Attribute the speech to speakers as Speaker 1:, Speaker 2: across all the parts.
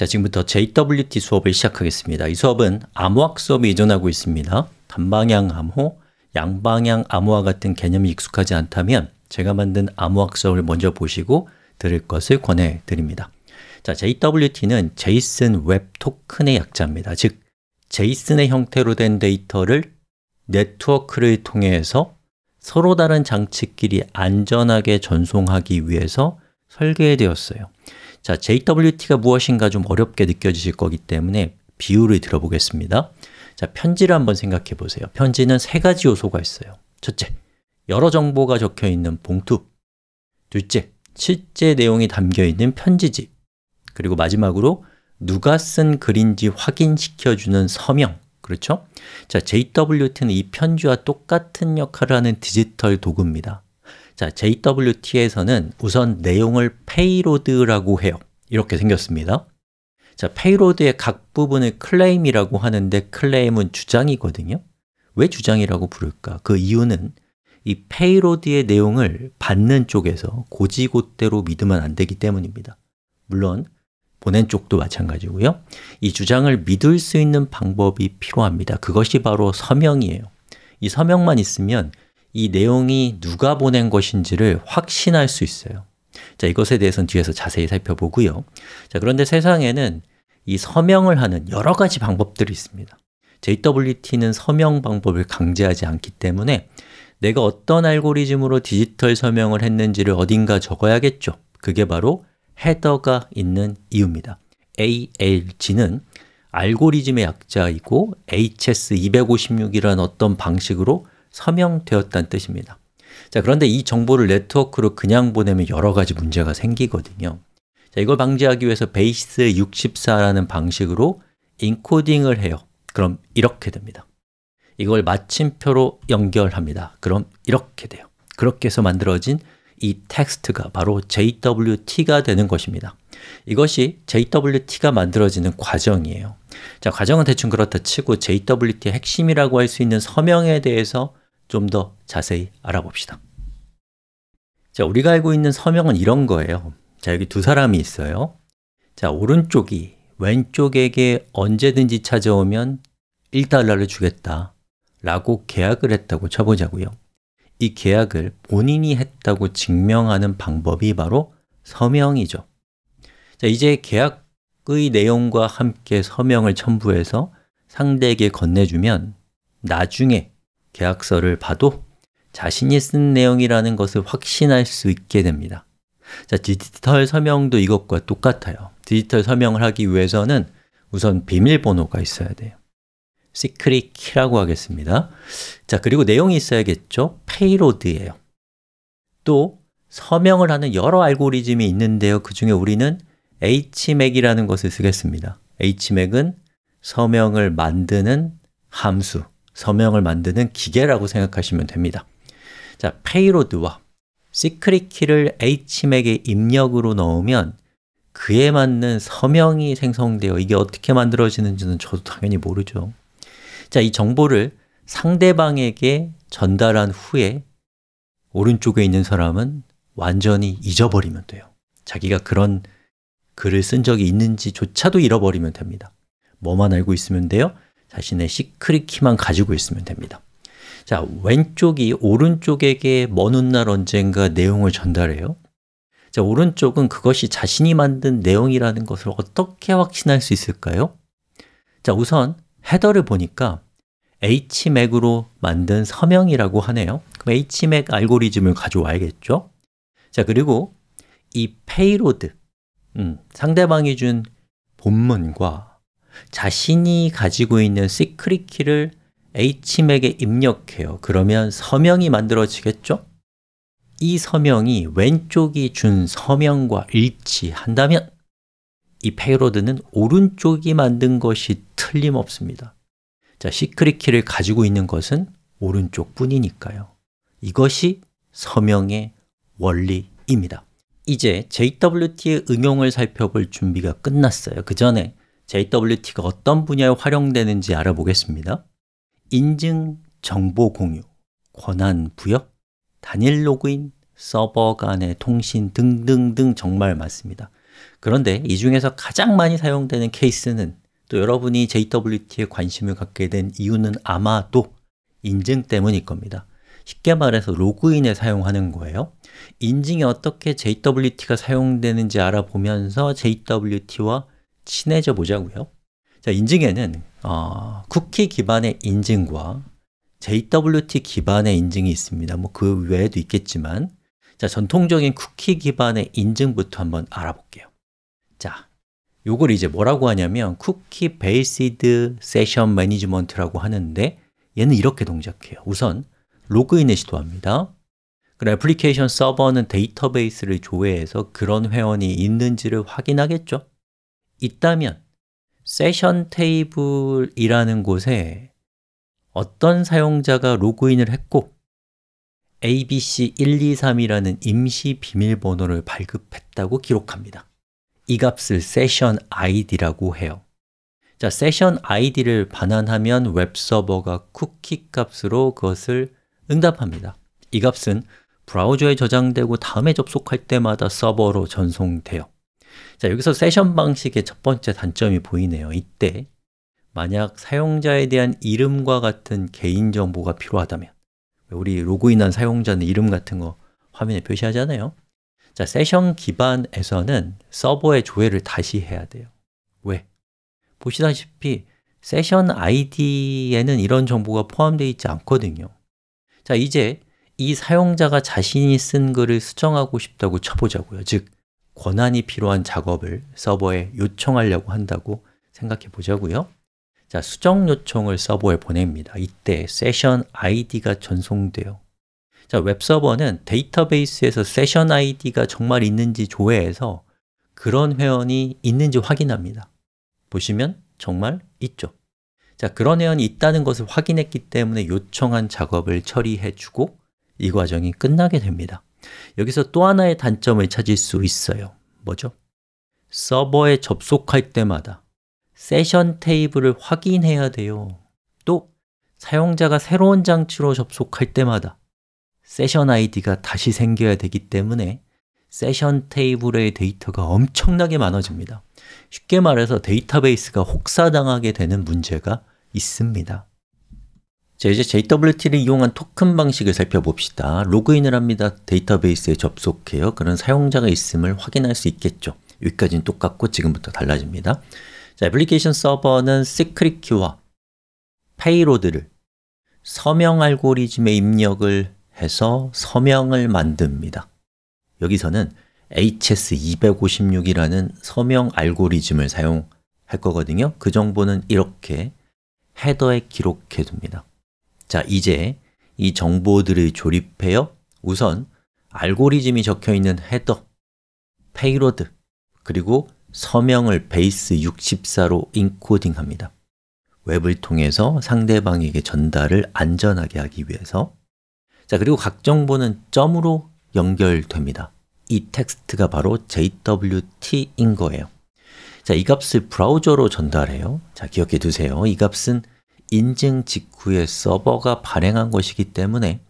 Speaker 1: 자, 지금부터 JWT 수업을 시작하겠습니다. 이 수업은 암호학 수업에 이전하고 있습니다. 단방향 암호, 양방향 암호와 같은 개념이 익숙하지 않다면 제가 만든 암호학 수업을 먼저 보시고 들을 것을 권해드립니다. 자, JWT는 JSON 웹 토큰의 약자입니다. 즉, JSON의 형태로 된 데이터를 네트워크를 통해서 서로 다른 장치끼리 안전하게 전송하기 위해서 설계되었어요. 자, JWT가 무엇인가 좀 어렵게 느껴지실 거기 때문에 비유를 들어보겠습니다. 자, 편지를 한번 생각해 보세요. 편지는 세 가지 요소가 있어요. 첫째, 여러 정보가 적혀 있는 봉투. 둘째, 실제 내용이 담겨 있는 편지지. 그리고 마지막으로 누가 쓴 글인지 확인시켜 주는 서명. 그렇죠? 자, JWT는 이 편지와 똑같은 역할을 하는 디지털 도구입니다. 자, JWT에서는 우선 내용을 페이로드라고 해요. 이렇게 생겼습니다. 자, 페이로드의 각 부분을 클레임이라고 하는데 클레임은 주장이거든요. 왜 주장이라고 부를까? 그 이유는 이 페이로드의 내용을 받는 쪽에서 고지고대로 믿으면 안 되기 때문입니다. 물론 보낸 쪽도 마찬가지고요. 이 주장을 믿을 수 있는 방법이 필요합니다. 그것이 바로 서명이에요. 이 서명만 있으면 이 내용이 누가 보낸 것인지를 확신할 수 있어요. 자, 이것에 대해서는 뒤에서 자세히 살펴보고요. 자, 그런데 세상에는 이 서명을 하는 여러 가지 방법들이 있습니다. JWT는 서명 방법을 강제하지 않기 때문에 내가 어떤 알고리즘으로 디지털 서명을 했는지를 어딘가 적어야겠죠. 그게 바로 헤더가 있는 이유입니다. ALG는 알고리즘의 약자이고 HS256이란 어떤 방식으로 서명되었다는 뜻입니다. 자, 그런데 이 정보를 네트워크로 그냥 보내면 여러 가지 문제가 생기거든요. 자, 이걸 방지하기 위해서 베이스 64라는 방식으로 인코딩을 해요. 그럼 이렇게 됩니다. 이걸 마침표로 연결합니다. 그럼 이렇게 돼요. 그렇게 해서 만들어진 이 텍스트가 바로 JWT가 되는 것입니다. 이것이 JWT가 만들어지는 과정이에요. 자, 과정은 대충 그렇다 치고 JWT의 핵심이라고 할 수 있는 서명에 대해서 좀더 자세히 알아봅시다. 자, 우리가 알고 있는 서명은 이런 거예요. 자, 여기 두 사람이 있어요. 자, 오른쪽이 왼쪽에게 언제든지 찾아오면 1달러를 주겠다 라고 계약을 했다고 쳐보자고요. 이 계약을 본인이 했다고 증명하는 방법이 바로 서명이죠. 자, 이제 계약의 내용과 함께 서명을 첨부해서 상대에게 건네주면 나중에 계약서를 봐도 자신이 쓴 내용이라는 것을 확신할 수 있게 됩니다. 자, 디지털 서명도 이것과 똑같아요. 디지털 서명을 하기 위해서는 우선 비밀번호가 있어야 돼요. 시크릿 키라고 하겠습니다. 자, 그리고 내용이 있어야겠죠? 페이로드예요. 또 서명을 하는 여러 알고리즘이 있는데요. 그 중에 우리는 hmac이라는 것을 쓰겠습니다. hmac은 서명을 만드는 함수, 서명을 만드는 기계라고 생각하시면 됩니다. 자, 페이로드와 시크릿 키를 h맥에 입력으로 넣으면 그에 맞는 서명이 생성되어 이게 어떻게 만들어지는지는 저도 당연히 모르죠. 자, 이 정보를 상대방에게 전달한 후에 오른쪽에 있는 사람은 완전히 잊어버리면 돼요. 자기가 그런 글을 쓴 적이 있는지조차도 잃어버리면 됩니다. 뭐만 알고 있으면 돼요? 자신의 시크릿 키만 가지고 있으면 됩니다. 자, 왼쪽이 오른쪽에게 먼 훗날 언젠가 내용을 전달해요. 자, 오른쪽은 그것이 자신이 만든 내용이라는 것을 어떻게 확신할 수 있을까요? 자, 우선 헤더를 보니까 HMAC으로 만든 서명이라고 하네요. 그럼 HMAC 알고리즘을 가져와야겠죠? 자, 그리고 이 페이로드, 음, 상대방이 준 본문과 자신이 가지고 있는 시크릿 키를 H맥에 입력해요. 그러면 서명이 만들어지겠죠? 이 서명이 왼쪽이 준 서명과 일치한다면 이 페이로드는 오른쪽이 만든 것이 틀림없습니다. 자, 시크릿 키를 가지고 있는 것은 오른쪽 뿐이니까요. 이것이 서명의 원리입니다. 이제 JWT의 응용을 살펴볼 준비가 끝났어요. 그 전에 JWT가 어떤 분야에 활용되는지 알아보겠습니다. 인증, 정보 공유, 권한 부여, 단일 로그인, 서버 간의 통신 등등등 정말 많습니다. 그런데 이 중에서 가장 많이 사용되는 케이스는 또 여러분이 JWT에 관심을 갖게 된 이유는 아마도 인증 때문일 겁니다. 쉽게 말해서 로그인에 사용하는 거예요. 인증이 어떻게 JWT가 사용되는지 알아보면서 JWT와 친해져 보자고요. 자, 인증에는 어, 쿠키 기반의 인증과 JWT 기반의 인증이 있습니다. 뭐 그 외에도 있겠지만 자, 전통적인 쿠키 기반의 인증부터 한번 알아볼게요. 자, 요걸 이제 뭐라고 하냐면 쿠키 베이스드 세션 매니지먼트라고 하는데 얘는 이렇게 동작해요. 우선 로그인을 시도합니다. 그럼 애플리케이션 서버는 데이터베이스를 조회해서 그런 회원이 있는지를 확인하겠죠. 있다면 세션 테이블이라는 곳에 어떤 사용자가 로그인을 했고 abc123이라는 임시 비밀번호를 발급했다고 기록합니다. 이 값을 세션 id라고 해요. 자, 세션 id를 반환하면 웹 서버가 쿠키 값으로 그것을 응답합니다. 이 값은 브라우저에 저장되고 다음에 접속할 때마다 서버로 전송돼요. 자, 여기서 세션 방식의 첫 번째 단점이 보이네요. 이때 만약 사용자에 대한 이름과 같은 개인정보가 필요하다면 우리 로그인한 사용자는 이름 같은 거 화면에 표시하잖아요. 자, 세션 기반에서는 서버의 조회를 다시 해야 돼요. 왜? 보시다시피 세션 아이디에는 이런 정보가 포함되어 있지 않거든요. 자, 이제 이 사용자가 자신이 쓴 글을 수정하고 싶다고 쳐보자고요. 즉, 권한이 필요한 작업을 서버에 요청하려고 한다고 생각해 보자고요. 자, 수정 요청을 서버에 보냅니다. 이때 세션 아이디가 전송돼요. 자, 웹서버는 데이터베이스에서 세션 아이디가 정말 있는지 조회해서 그런 회원이 있는지 확인합니다. 보시면 정말 있죠. 자, 그런 회원이 있다는 것을 확인했기 때문에 요청한 작업을 처리해주고 이 과정이 끝나게 됩니다. 여기서 또 하나의 단점을 찾을 수 있어요. 뭐죠? 서버에 접속할 때마다 세션 테이블을 확인해야 돼요. 또 사용자가 새로운 장치로 접속할 때마다 세션 아이디가 다시 생겨야 되기 때문에 세션 테이블의 데이터가 엄청나게 많아집니다. 쉽게 말해서 데이터베이스가 혹사당하게 되는 문제가 있습니다. 자, 이제 JWT를 이용한 토큰 방식을 살펴봅시다. 로그인을 합니다. 데이터베이스에 접속해요. 그런 사용자가 있음을 확인할 수 있겠죠. 여기까지는 똑같고 지금부터 달라집니다. 자, 애플리케이션 서버는 시크릿 키와 페이로드를 서명 알고리즘에 입력을 해서 서명을 만듭니다. 여기서는 HS256이라는 서명 알고리즘을 사용할 거거든요. 그 정보는 이렇게 헤더에 기록해 둡니다. 자, 이제 이 정보들을 조립해요. 우선 알고리즘이 적혀 있는 헤더, 페이로드, 그리고 서명을 베이스 64로 인코딩합니다. 웹을 통해서 상대방에게 전달을 안전하게 하기 위해서 자, 그리고 각 정보는 점으로 연결됩니다. 이 텍스트가 바로 JWT인 거예요. 자, 이 값을 브라우저로 전달해요. 자, 기억해 두세요. 이 값은 인증 직후에 서버가 발행한 것이기 때문에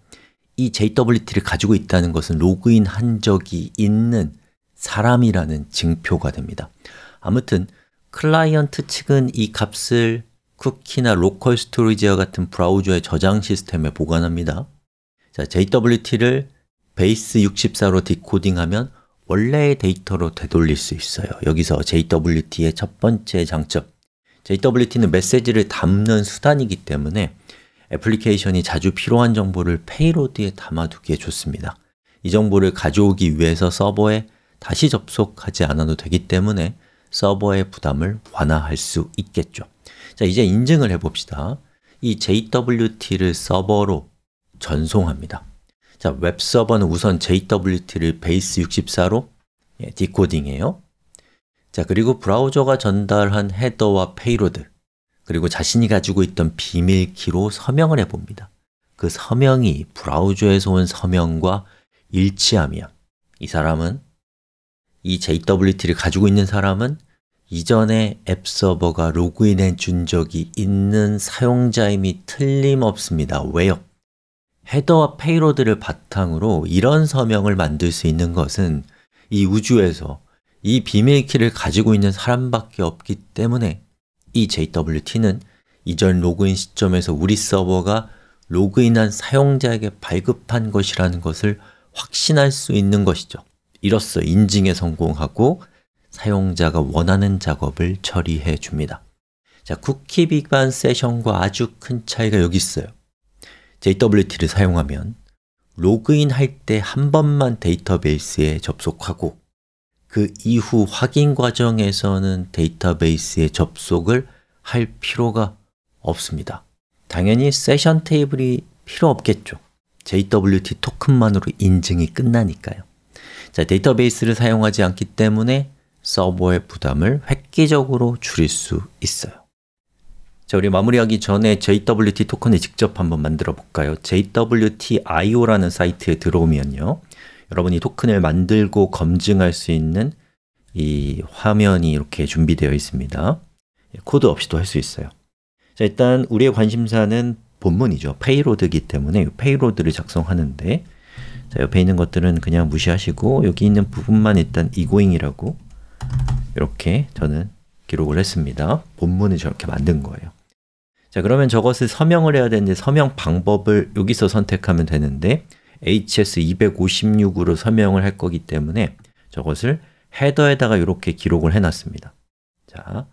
Speaker 1: 이 JWT를 가지고 있다는 것은 로그인 한 적이 있는 사람이라는 증표가 됩니다. 아무튼 클라이언트 측은 이 값을 쿠키나 로컬 스토리지와 같은 브라우저의 저장 시스템에 보관합니다. 자, JWT를 베이스 64로 디코딩하면 원래의 데이터로 되돌릴 수 있어요. 여기서 JWT의 첫 번째 장점, JWT는 메시지를 담는 수단이기 때문에 애플리케이션이 자주 필요한 정보를 페이로드에 담아두기에 좋습니다. 이 정보를 가져오기 위해서 서버에 다시 접속하지 않아도 되기 때문에 서버의 부담을 완화할 수 있겠죠. 자, 이제 인증을 해봅시다. 이 JWT를 서버로 전송합니다. 자, 웹서버는 우선 JWT를 베이스 64로 예, 디코딩해요. 자, 그리고 브라우저가 전달한 헤더와 페이로드, 그리고 자신이 가지고 있던 비밀키로 서명을 해봅니다. 그 서명이 브라우저에서 온 서명과 일치하면 이 사람은 이 JWT를 가지고 있는 사람은 이전에 앱 서버가 로그인해 준 적이 있는 사용자임이 틀림없습니다. 왜요? 헤더와 페이로드를 바탕으로 이런 서명을 만들 수 있는 것은 이 우주에서 이비메의 키를 가지고 있는 사람밖에 없기 때문에 이 JWT는 이전 로그인 시점에서 우리 서버가 로그인한 사용자에게 발급한 것이라는 것을 확신할 수 있는 것이죠. 이로써 인증에 성공하고 사용자가 원하는 작업을 처리해 줍니다. 자, 쿠키 비반 세션과 아주 큰 차이가 여기 있어요. JWT를 사용하면 로그인 할때 한 번만 데이터베이스에 접속하고 그 이후 확인 과정에서는 데이터베이스에 접속을 할 필요가 없습니다. 당연히 세션 테이블이 필요 없겠죠. JWT 토큰만으로 인증이 끝나니까요. 자, 데이터베이스를 사용하지 않기 때문에 서버의 부담을 획기적으로 줄일 수 있어요. 자, 우리 마무리하기 전에 JWT 토큰을 직접 한번 만들어 볼까요? JWT IO라는 사이트에 들어오면요. 여러분이 토큰을 만들고 검증할 수 있는 이 화면이 이렇게 준비되어 있습니다. 예, 코드 없이도 할 수 있어요. 자, 일단 우리의 관심사는 본문이죠. 페이로드이기 때문에 페이로드를 작성하는데 자, 옆에 있는 것들은 그냥 무시하시고 여기 있는 부분만 일단 이고잉이라고 이렇게 저는 기록을 했습니다. 본문을 저렇게 만든 거예요. 자, 그러면 저것을 서명을 해야 되는데 서명 방법을 여기서 선택하면 되는데 hs256으로 서명을 할 거기 때문에 저것을 헤더에다가 이렇게 기록을 해놨습니다. 자,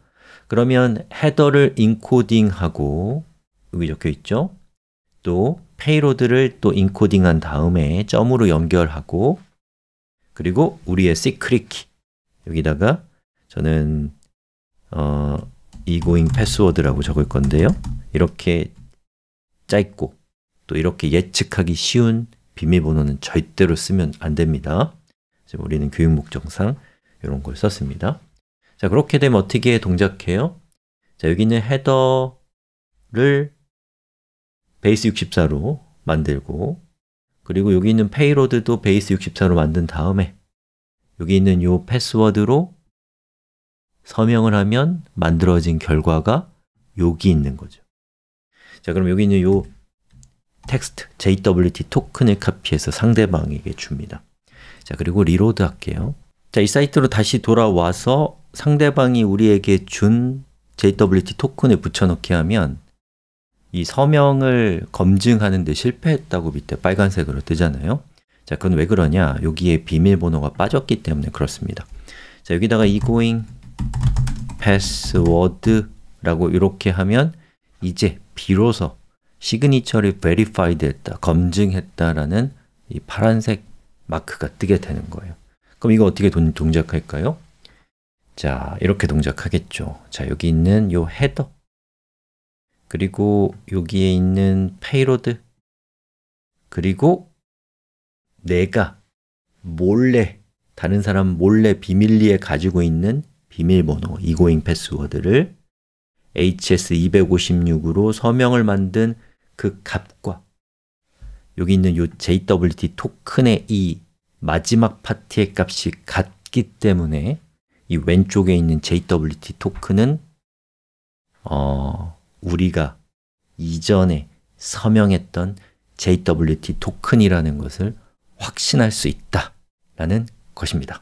Speaker 1: 그러면 헤더를 인코딩하고 여기 적혀 있죠? 또 페이로드를 또 인코딩한 다음에 점으로 연결하고 그리고 우리의 시크릿 키 여기다가 저는 어, 이고잉 패스워드라고 적을 건데요. 이렇게 짧고 또 이렇게 예측하기 쉬운 비밀번호는 절대로 쓰면 안 됩니다. 지금 우리는 교육 목적상 이런 걸 썼습니다. 자, 그렇게 되면 어떻게 동작해요? 자, 여기 있는 헤더를 베이스 64로 만들고 그리고 여기 있는 페이로드도 베이스 64로 만든 다음에 여기 있는 요 패스워드로 서명을 하면 만들어진 결과가 여기 있는 거죠. 자, 그럼 여기 있는 요 텍스트 JWT 토큰을 카피해서 상대방에게 줍니다. 자, 그리고 리로드 할게요. 자, 이 사이트로 다시 돌아와서 상대방이 우리에게 준 JWT 토큰을 붙여넣기 하면 이 서명을 검증하는데 실패했다고 밑에 빨간색으로 뜨잖아요. 자, 그건 왜 그러냐? 여기에 비밀번호가 빠졌기 때문에 그렇습니다. 자, 여기다가 egoing p a s s w o r d 라고 이렇게 하면 이제 비로소 시그니처를 베리파이드 했다, 검증했다라는 이 파란색 마크가 뜨게 되는 거예요. 그럼 이거 어떻게 동, 동작할까요? 자, 이렇게 동작하겠죠. 자, 여기 있는 요 헤더 그리고 여기에 있는 페이로드 그리고 내가 몰래 다른 사람 몰래 비밀리에 가지고 있는 비밀번호 이고잉 패스워드를 HS256으로 서명을 만든 그 값과 여기 있는 요 JWT 토큰의 이 마지막 파티의 값이 같기 때문에 이 왼쪽에 있는 JWT 토큰은 어, 우리가 이전에 서명했던 JWT 토큰이라는 것을 확신할 수 있다라는 것입니다.